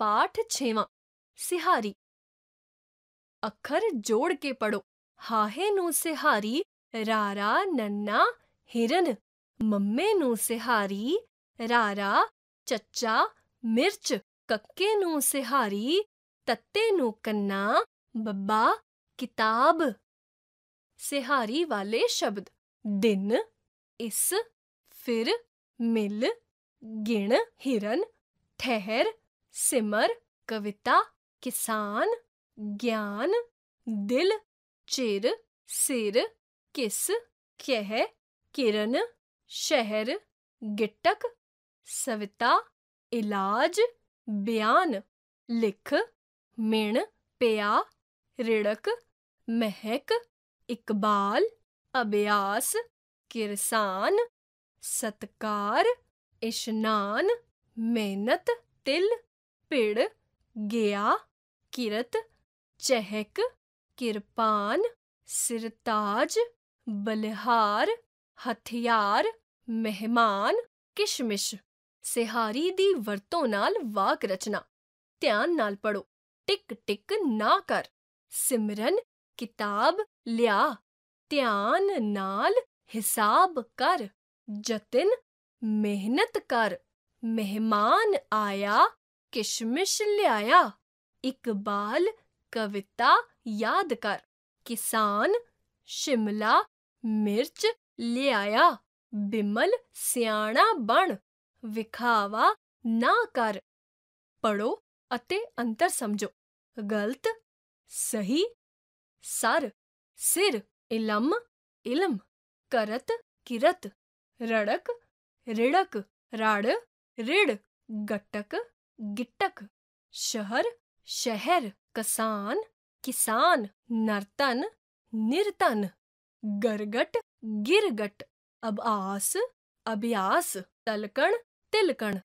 पाठ छेवा सिहारी अखर जोड़ के पढ़ो हाहे नू सिहारी रारा नन्ना हिरन मम्मे नू सिहारी रारा चचा मिर्च कक्के नू सिहारी तत्ते नू कन्ना बब्बा किताब सिहारी वाले शब्द दिन इस फिर मिल गिण हिरन ठहर सिमर कविता किसान ज्ञान दिल चिर सिर किस कह किरण शहर गिटक सविता इलाज बयान लिख मिण पया रिड़क महक इकबाल अभ्यास किरसान सत्कार इशनान मेहनत तिल पिड़ गया किरत चहक किरपान सिरताज बलहार हथियार ਮਹਿਮਾਨ ਕਿਸ਼ਮਿਸ਼ ਸਿਹਾਰੀ ਦੀ ਵਰਤੋਂ ਨਾਲ ਵਾਕ ਰਚਨਾ ਧਿਆਨ ਨਾਲ ਪੜੋ ਟਿਕ ਟਿਕ ਨਾ ਕਰ ਸਿਮਰਨ ਕਿਤਾਬ ਲਿਆ ਧਿਆਨ ਨਾਲ ਹਿਸਾਬ ਕਰ ਜਤਨ ਮਿਹਨਤ ਕਰ ਮਹਿਮਾਨ ਆਇਆ किशमिश ले आया इकबाल कविता याद कर किसान शिमला मिर्च ले आया बिमल सियाणा बण ਵਿਖਾਵਾ ਨਾ ਕਰ ਪੜੋ ਅਤੇ ਅੰਤਰ ਸਮਝੋ ਗਲਤ ਸਹੀ ਸਰ ਸਿਰ ਇਲਮ ਇਲਮ ਕਰਤ ਕਿਰਤ ਰੜਕ ਰਿੜਕ ਰਾੜ ਰਿੜ ਗਟਕ गिटक शहर शहर कसान किसान नर्तन निर्तन गरगट गिरगट अब आस अभ्यास तलकण तिलकण